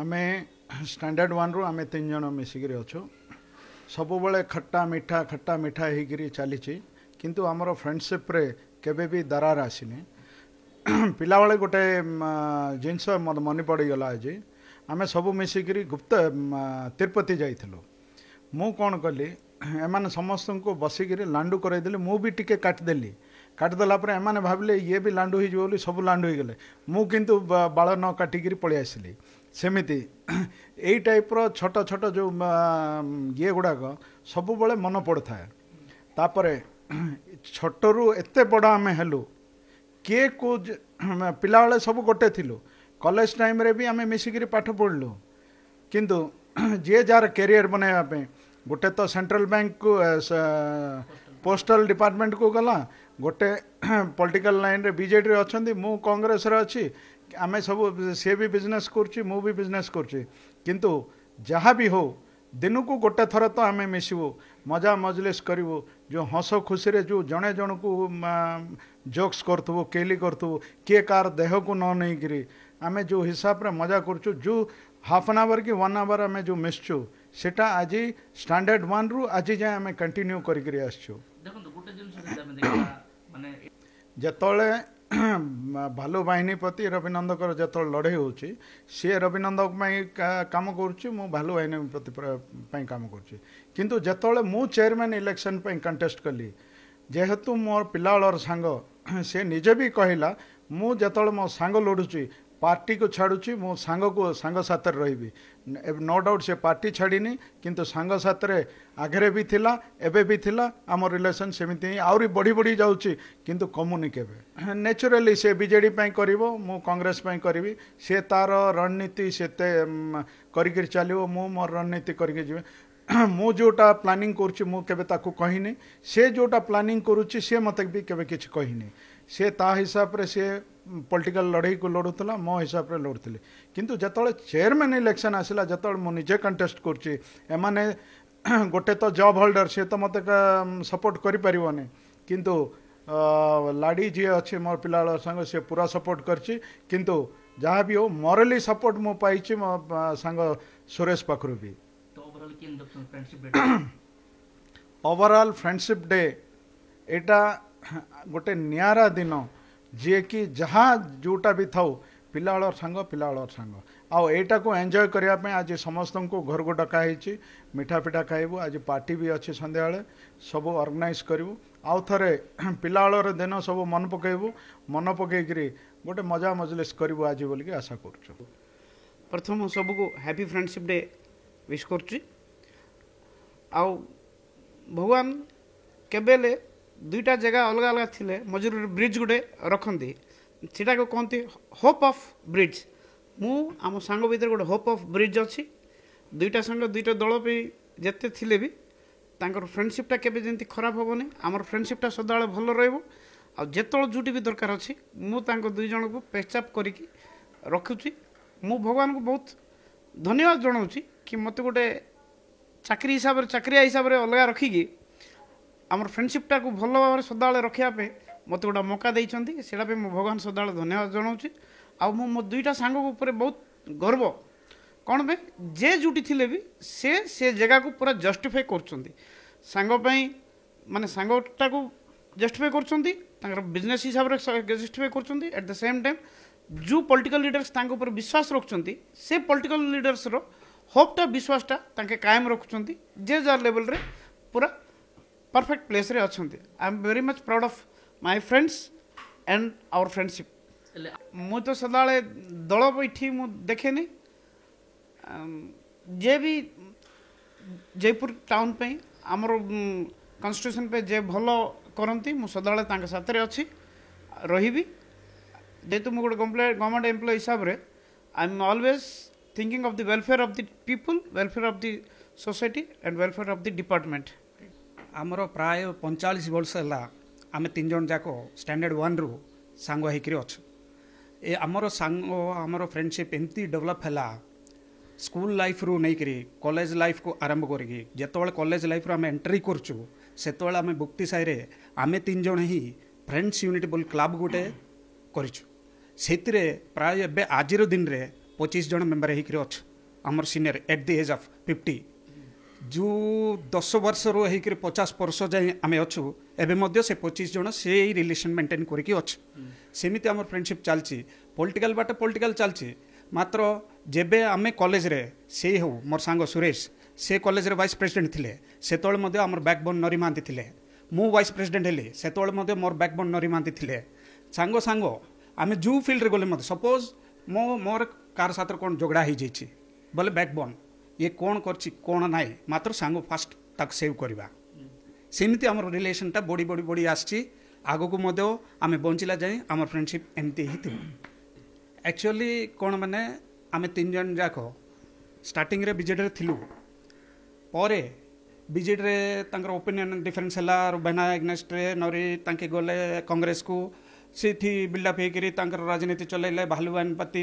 ଆମେ ଷ୍ଟାଣ୍ଡାର୍ଡ଼ ୱାନ୍ରୁ ଆମେ ତିନି ଜଣ ମିଶିକିରି ଅଛୁ ସବୁବେଳେ ଖଟା ମିଠା ଖଟା ମିଠା ହେଇକିରି ଚାଲିଛି କିନ୍ତୁ ଆମର ଫ୍ରେଣ୍ଡସିପ୍ରେ କେବେ ବି ଦରାର ଆସିନି ପିଲାବେଳେ ଗୋଟେ ଜିନିଷ ମୋତେ ମନେ ପଡ଼ିଗଲା ଆଜି ଆମେ ସବୁ ମିଶିକିରି ଗୁପ୍ତ ତିରୁପତି ଯାଇଥିଲୁ ମୁଁ କ'ଣ କଲି ଏମାନେ ସମସ୍ତଙ୍କୁ ବସିକିରି ଲାଣ୍ଡୁ କରାଇଦେଲି ମୁଁ ବି ଟିକେ କାଟିଦେଲି କାଟିଦେଲା ପରେ ଏମାନେ ଭାବିଲେ ଇଏ ବି ଲାଣ୍ଡୁ ହେଇଯିବ ବୋଲି ସବୁ ଲାଣ୍ଡୁ ହେଇଗଲେ ମୁଁ କିନ୍ତୁ ବାଳ ନ କାଟିକିରି ପଳେଇ ଆସିଲି ସେମିତି ଏଇ ଟାଇପ୍ର ଛୋଟ ଛୋଟ ଯେଉଁ ଇଏ ଗୁଡ଼ାକ ସବୁବେଳେ ମନେ ପଡ଼ିଥାଏ ତାପରେ ଛୋଟରୁ ଏତେ ବଡ଼ ଆମେ ହେଲୁ କିଏ କେଉଁ ପିଲାବେଳେ ସବୁ ଗୋଟେ ଥିଲୁ କଲେଜ ଟାଇମ୍ରେ ବି ଆମେ ମିଶିକିରି ପାଠ ପଢ଼ିଲୁ କିନ୍ତୁ ଯିଏ ଯାହାର କ୍ୟାରିୟର ବନାଇବା ପାଇଁ ଗୋଟେ ତ ସେଣ୍ଟ୍ରାଲ ବ୍ୟାଙ୍କକୁ ପୋଷ୍ଟାଲ ଡିପାର୍ଟମେଣ୍ଟକୁ ଗଲା ଗୋଟେ ପଲିଟିକାଲ୍ ଲାଇନ୍ରେ ବିଜେଡ଼ିରେ ଅଛନ୍ତି ମୁଁ କଂଗ୍ରେସରେ ଅଛି ଆମେ ସବୁ ସିଏ ବି ବିଜନେସ୍ କରୁଛି ମୁଁ ବି ବିଜନେସ୍ କରୁଛି କିନ୍ତୁ ଯାହା ବି ହେଉ ଦିନକୁ ଗୋଟେ ଥର ତ ଆମେ ମିଶିବୁ ମଜା ମଜଲିସ୍ କରିବୁ ଯେଉଁ ହସ ଖୁସିରେ ଯେଉଁ ଜଣେ ଜଣକୁ ଜୋକ୍ସ କରୁଥିବୁ କେଲି କରୁଥିବୁ କିଏ କାହାର ଦେହକୁ ନ ନେଇକିରି ଆମେ ଯେଉଁ ହିସାବରେ ମଜା କରୁଛୁ ଯେଉଁ ହାଫ୍ ଆନ୍ ଆୱାର୍ କି ୱାନ୍ ଆୱାର୍ ଆମେ ଯେଉଁ ମିଶୁଛୁ ସେଇଟା ଆଜି ଷ୍ଟାଣ୍ଡାର୍ଡ଼ ୱାନ୍ରୁ ଆଜି ଯାଏଁ ଆମେ କଣ୍ଟିନ୍ୟୁ କରିକିରି ଆସିଛୁ ଦେଖନ୍ତୁ ଗୋଟେ ଜିନିଷ ଯେତେବେଳେ ଭାଲୁ ବାହିନୀ ପ୍ରତି ରବିନନ୍ଦଙ୍କର ଯେତେବେଳେ ଲଢ଼େଇ ହେଉଛି ସିଏ ରବିନନ୍ଦଙ୍କ ପାଇଁ କାମ କରୁଛି ମୁଁ ଭାଲୁ ବାହିନୀ ପ୍ରତି ପାଇଁ କାମ କରୁଛି କିନ୍ତୁ ଯେତେବେଳେ ମୁଁ ଚେୟାରମ୍ୟାନ୍ ଇଲେକ୍ସନ୍ ପାଇଁ କଣ୍ଟେଷ୍ଟ କଲି ଯେହେତୁ ମୋର ପିଲାବେଳର ସାଙ୍ଗ ସେ ନିଜେ ବି କହିଲା ମୁଁ ଯେତେବେଳେ ମୋ ସାଙ୍ଗ ଲଢ଼ୁଛି ପାର୍ଟିକୁ ଛାଡ଼ୁଛି ମୁଁ ସାଙ୍ଗକୁ ସାଙ୍ଗସାଥରେ ରହିବି ନୋ ଡାଉଟ୍ ସେ ପାର୍ଟି ଛାଡ଼ିନି କିନ୍ତୁ ସାଙ୍ଗସାଥରେ ଆଗରେ ବି ଥିଲା ଏବେ ବି ଥିଲା ଆମ ରିଲେସନ୍ ସେମିତି ହିଁ ଆହୁରି ବଢ଼ି ବଢ଼ି ଯାଉଛି କିନ୍ତୁ କମୁନି କେବେ ନ୍ୟାଚୁରାଲି ସେ ବିଜେଡ଼ି ପାଇଁ କରିବ ମୁଁ କଂଗ୍ରେସ ପାଇଁ କରିବି ସେ ତା'ର ରଣନୀତି ସେତେ କରିକିରି ଚାଲିବ ମୁଁ ମୋର ରଣନୀତି କରିକି ଯିବି ମୁଁ ଯେଉଁଟା ପ୍ଲାନିଂ କରୁଛି ମୁଁ କେବେ ତାକୁ କହିନି ସେ ଯେଉଁଟା ପ୍ଲାନିଂ କରୁଛି ସେ ମୋତେ ବି କେବେ କିଛି କହିନି ସେ ତା ହିସାବରେ ସେ ପଲିଟିକାଲ ଲଢ଼େଇକୁ ଲଢ଼ୁଥିଲା ମୋ ହିସାବରେ ଲଢ଼ୁଥିଲେ କିନ୍ତୁ ଯେତେବେଳେ ଚେୟାରମ୍ୟାନ୍ ଇଲେକ୍ସନ୍ ଆସିଲା ଯେତେବେଳେ ମୁଁ ନିଜେ କଣ୍ଟେଷ୍ଟ କରୁଛି ଏମାନେ ଗୋଟେ ତ ଜବ୍ ହୋଲ୍ଡର ସେ ତ ମୋତେ ସପୋର୍ଟ କରିପାରିବନି କିନ୍ତୁ ଲାଡ଼ି ଯିଏ ଅଛି ମୋର ପିଲାବେଳ ସାଙ୍ଗ ସେ ପୁରା ସପୋର୍ଟ କରିଛି କିନ୍ତୁ ଯାହା ବି ହଉ ମରାଲି ସପୋର୍ଟ ମୁଁ ପାଇଛି ମୋ ସାଙ୍ଗ ସୁରେଶ ପାଖରୁ ବି ଓଭରଅଲ୍ ଫ୍ରେଣ୍ଡସିପ୍ ଡେ ଏଇଟା ଗୋଟେ ନିଆରା ଦିନ ଯିଏକି ଯାହା ଯେଉଁଟା ବି ଥାଉ ପିଲାବେଳର ସାଙ୍ଗ ପିଲାବେଳର ସାଙ୍ଗ ଆଉ ଏଇଟାକୁ ଏନ୍ଜୟ କରିବା ପାଇଁ ଆଜି ସମସ୍ତଙ୍କୁ ଘରକୁ ଡକା ହେଇଛି ମିଠା ଫିଠା ଖାଇବୁ ଆଜି ପାର୍ଟି ବି ଅଛି ସନ୍ଧ୍ୟାବେଳେ ସବୁ ଅର୍ଗାନାଇଜ୍ କରିବୁ ଆଉ ଥରେ ପିଲାବେଳର ଦିନ ସବୁ ମନେ ପକାଇବୁ ମନେ ପକାଇକିରି ଗୋଟେ ମଜା ମଜଲିସ୍ କରିବୁ ଆଜି ବୋଲିକି ଆଶା କରୁଛୁ ପ୍ରଥମ ସବୁକୁ ହ୍ୟାପି ଫ୍ରେଣ୍ଡସିପ୍ ଡେ ୱିଶ୍ କରୁଛି ଆଉ ଭଗବାନ କେବେ ହେଲେ ଦୁଇଟା ଜାଗା ଅଲଗା ଅଲଗା ଥିଲେ ମଝିରେ ବ୍ରିଜ୍ ଗୋଟେ ରଖନ୍ତି ସେଇଟାକୁ କହନ୍ତି ହୋପ୍ ଅଫ୍ ବ୍ରିଜ୍ ମୁଁ ଆମ ସାଙ୍ଗ ଭିତରେ ଗୋଟେ ହୋପ୍ ଅଫ୍ ବ୍ରିଜ୍ ଅଛି ଦୁଇଟା ସାଙ୍ଗ ଦୁଇଟା ଦଳ ପାଇଁ ଯେତେ ଥିଲେ ବି ତାଙ୍କର ଫ୍ରେଣ୍ଡସିପ୍ଟା କେବେ ଯେମିତି ଖରାପ ହେବନି ଆମର ଫ୍ରେଣ୍ଡସିପ୍ଟା ସଦାବେଳେ ଭଲ ରହିବ ଆଉ ଯେତେବେଳେ ଯେଉଁଠି ବି ଦରକାର ଅଛି ମୁଁ ତାଙ୍କ ଦୁଇ ଜଣଙ୍କୁ ପେଚଆପ୍ କରିକି ରଖୁଛି ମୁଁ ଭଗବାନଙ୍କୁ ବହୁତ ଧନ୍ୟବାଦ ଜଣାଉଛି କି ମୋତେ ଗୋଟେ ଚାକିରି ହିସାବରେ ଚାକିରିଆ ହିସାବରେ ଅଲଗା ରଖିକି ଆମର ଫ୍ରେଣ୍ଡସିପ୍ଟାକୁ ଭଲ ଭାବରେ ସଦାବେଳେ ରଖିବା ପାଇଁ ମୋତେ ଗୋଟେ ମୌକା ଦେଇଛନ୍ତି ସେଇଟା ପାଇଁ ମୁଁ ଭଗବାନ ସଦାବେଳେ ଧନ୍ୟବାଦ ଜଣାଉଛି ଆଉ ମୁଁ ମୋ ଦୁଇଟା ସାଙ୍ଗ ଉପରେ ବହୁତ ଗର୍ବ କ'ଣ ପାଇଁ ଯେ ଯେଉଁଠି ଥିଲେ ବି ସେ ସେ ଜାଗାକୁ ପୁରା ଜଷ୍ଟିଫାଏ କରୁଛନ୍ତି ସାଙ୍ଗ ପାଇଁ ମାନେ ସାଙ୍ଗଟାକୁ ଜଷ୍ଟିଫାଏ କରୁଛନ୍ତି ତାଙ୍କର ବିଜନେସ୍ ହିସାବରେ ଜଷ୍ଟିଫାଏ କରୁଛନ୍ତି ଆଟ୍ ଦ ସେମ୍ ଟାଇମ୍ ଯେଉଁ ପଲିଟିକାଲ୍ ଲିଡର୍ସ ତାଙ୍କ ଉପରେ ବିଶ୍ୱାସ ରଖୁଛନ୍ତି ସେ ପଲିଟିକାଲ୍ ଲିଡର୍ସର होपटा विश्वासटा कायम रखुंट जे जार लेवल रे पूरा परफेक्ट प्लेस रे अच्छा I am very much proud of my friends and our friendship मु तो सदा दल बैठी मु देखे जे भी जयपुर टाउन पे आमर कन्स्टिट्यूशन पे जे भल करती मुझ सदा साथरे रही जेहेतु मुझे गोटे गवर्नमेंट एम्प्लय हिसाब से I am always thinking of the welfare of the people welfare of the society and welfare of the department ଆମର ପ୍ରାୟ ପଇଁଚାଳିଶ ବର୍ଷ ହେଲା ଆମେ ତିନି ଜଣ ଯାକ ଷ୍ଟାଣ୍ଡାର୍ଡ଼ ୱାନ୍ରୁ ସାଙ୍ଗ ହେଇକିରି ଅଛୁ ଏ ଆମର ସାଙ୍ଗ ଆମର ଫ୍ରେଣ୍ଡସିପ୍ ଏମିତି ଡେଭଲପ୍ ହେଲା ସ୍କୁଲ ଲାଇଫ୍ରୁ ନେଇକରି କଲେଜ ଲାଇଫ୍କୁ ଆରମ୍ଭ କରିକି ଯେତେବେଳେ କଲେଜ ଲାଇଫ୍ରୁ ଆମେ ଏଣ୍ଟ୍ରି କରୁଛୁ ସେତେବେଳେ ଆମେ ଭୁକ୍ତି ସାହିରେ ଆମେ ତିନି ଜଣ ହିଁ ଫ୍ରେଣ୍ଡସ୍ ୟୁନିଟ୍ ବୋଲି କ୍ଲବ୍ ଗୋଟେ କରିଛୁ ସେଥିରେ ପ୍ରାୟ ଏବେ ଆଜିର ଦିନରେ ପଚିଶ ଜଣ ମେମ୍ବର ହେଇକିରି ଅଛୁ ଆମର senior at the age of fifty ଯେଉଁ ଦଶ ବର୍ଷରୁ ହେଇକିରି ପଚାଶ ବର୍ଷ ଯାଏଁ ଆମେ ଅଛୁ ଏବେ ମଧ୍ୟ ସେ ପଚିଶ ଜଣ ସେଇ ରିଲେସନ୍ ମେଣ୍ଟେନ୍ କରିକି ଅଛୁ ସେମିତି ଆମର ଫ୍ରେଣ୍ଡସିପ୍ ଚାଲିଛି ପଲିଟିକାଲ୍ ବାଟ ପଲିଟିକାଲ୍ ଚାଲିଛି ମାତ୍ର ଯେବେ ଆମେ କଲେଜରେ ସେଇ ହେଉ ମୋର ସାଙ୍ଗ ସୁରେଶ ସେ କଲେଜରେ ଭାଇସ୍ ପ୍ରେସିଡେଣ୍ଟ ଥିଲେ ସେତେବେଳେ ମଧ୍ୟ ଆମର ବ୍ୟାକ୍ବୋନ୍ ନରୀ ମହାନ୍ତି ଥିଲେ ମୁଁ ଭାଇସ୍ ପ୍ରେସିଡେଣ୍ଟ ହେଲି ସେତେବେଳେ ମଧ୍ୟ ମୋର ବ୍ୟାକ୍ବୋନ୍ ନରୀ ମହାନ୍ତି ଥିଲେ ସାଙ୍ଗ ସାଙ୍ଗ ଆମେ ଯେଉଁ ଫିଲ୍ଡରେ ଗଲେ ମଧ୍ୟ ସପୋଜ୍ ମୋ ମୋର कार साथ କ'ଣ ଝଗଡ଼ା ହେଇଯାଇଛି ବୋଲେ ବ୍ୟାକ୍ବୋନ୍ ଇଏ କ'ଣ କରିଛି କ'ଣ ନାହିଁ ମାତ୍ର ସାଙ୍ଗ ଫାଷ୍ଟ ତାକୁ ସେଭ୍ କରିବା ସେମିତି ଆମର ରିଲେସନ୍ଟା ବଢ଼ି ବଢ଼ି ବଢ଼ି ଆସିଛି ଆଗକୁ ମଧ୍ୟ ଆମେ ବଞ୍ଚିଲା ଯାଏଁ ଆମର ଫ୍ରେଣ୍ଡସିପ୍ ଏମିତି ହିଁ ଥିବ ଆକ୍ଚୁଆଲି କ'ଣ ମାନେ ଆମେ ତିନି ଜଣ ଯାକ ଷ୍ଟାର୍ଟିଂରେ ବିଜେଡ଼ିରେ ଥିଲୁ ପରେ ବିଜେଡ଼ିରେ ତାଙ୍କର ଓପିନିଅନ୍ ଡିଫରେନ୍ସ ହେଲା ରୁବେନା ଏଗ୍ନେଷ୍ଟରେ ନରି ତାଙ୍କେ ଗଲେ କଂଗ୍ରେସକୁ सीठी बिल्डअप होकर राजनीति भालुवान पति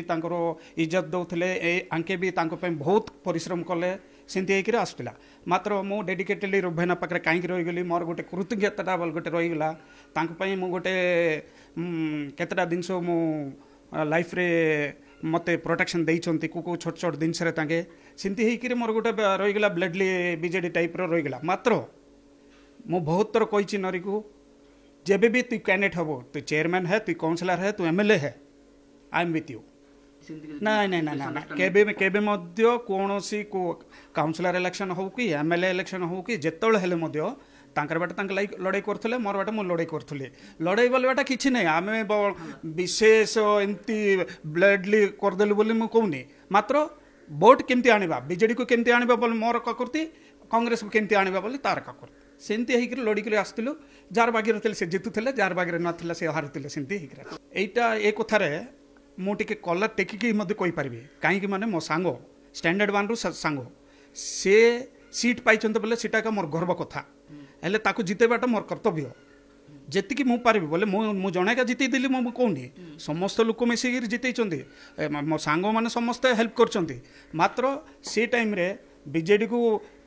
इज्जत दौले आंके भी बहुत परिश्रम कले सेमती आसूला मात्र मुझे डेडिकेटेडली रुभेना पाखे कहीं रहीगली मोर गोटे कृतज्ञता बोल गोटे रहीगला मुझे गोटे कतेटा जिनस मु लाइफ रे मत प्रोटेक्शन दे कौ छोट छोट जिनसे मोर गोटे रही ब्लडली विजेड टाइप रही मात्र मु बहुत थर कही नरी को जब भी तू कैंडिडेट हबो तु चेयरमैन है तु काउंसलर है तु एमएलए है आई एम विथ यू ना नहीं ना के कौनसी को काउनसिलर इलेक्शन हो कि एमएलए इलेक्शन हो कि जिते तांकर बाट तांकर लाइक लड़ाई करते मोर बाट मुझ लड़ाई करी लड़ाई बोल बाटा कि नहीं आम विशेष एमती ब्लेडली करदेलु बोली मुझे कहूनी मात्र भोट केमती आने विजेड को केमती आने मोर काकृति कंग्रेस को केमती आने तार काकृति ସେମିତି ହେଇକରି ଲଢ଼ିକିରି ଆସିଥିଲୁ ଯାହାର ବାଗିରେ ଥିଲେ ସେ ଜିତୁଥିଲେ ଯାହାର ବାଗିରେ ନଥିଲା ସେ ହାରୁଥିଲେ ସେମିତି ହେଇକରି ଏଇଟା ଏ କଥାରେ ମୁଁ ଟିକେ କଲର୍ ଟେକିକି ମଧ୍ୟ କହିପାରିବି କାହିଁକି ମାନେ ମୋ ସାଙ୍ଗ ଷ୍ଟାଣ୍ଡାର୍ଡ଼ ୱାନ୍ରୁ ସାଙ୍ଗ ସେ ସିଟ୍ ପାଇଛନ୍ତି ବୋଲେ ସେଇଟା ଏକା ମୋର ଗର୍ବ କଥା ହେଲେ ତାକୁ ଜିତେଇବାଟା ମୋର କର୍ତ୍ତବ୍ୟ ଯେତିକି ମୁଁ ପାରିବି ବୋଲେ ମୁଁ ମୁଁ ଜଣେ ଏକା ଜିତେଇଦେଲି ମୁଁ କହୁନି ସମସ୍ତ ଲୋକ ମିଶିକିରି ଜିତେଇଛନ୍ତି ମୋ ସାଙ୍ଗମାନେ ସମସ୍ତେ ହେଲ୍ପ କରିଛନ୍ତି ମାତ୍ର ସେ ଟାଇମ୍ରେ ବିଜେଡ଼ିକୁ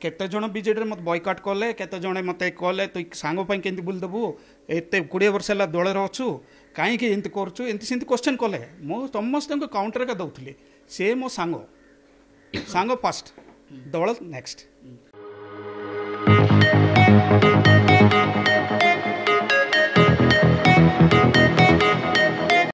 କେତେଜଣ ବିଜେଡ଼ିରେ ମୋତେ ବୟକଟ୍ କଲେ କେତେଜଣେ ମୋତେ କଲେ ତୁ ସାଙ୍ଗ ପାଇଁ କେମିତି ବୁଲିଦେବୁ ଏତେ କୋଡ଼ିଏ ବର୍ଷ ହେଲା ଦଳରେ ଅଛୁ କାହିଁକି ଏମିତି କରୁଛୁ ଏମିତି ସେମିତି କ୍ୱେଶ୍ଚନ୍ କଲେ ମୁଁ ସମସ୍ତଙ୍କୁ କାଉଣ୍ଟର ଏକା ଦେଉଥିଲି ସେ ମୋ ସାଙ୍ଗ ସାଙ୍ଗ ଫାଷ୍ଟ ଦଳ ନେକ୍ସଟ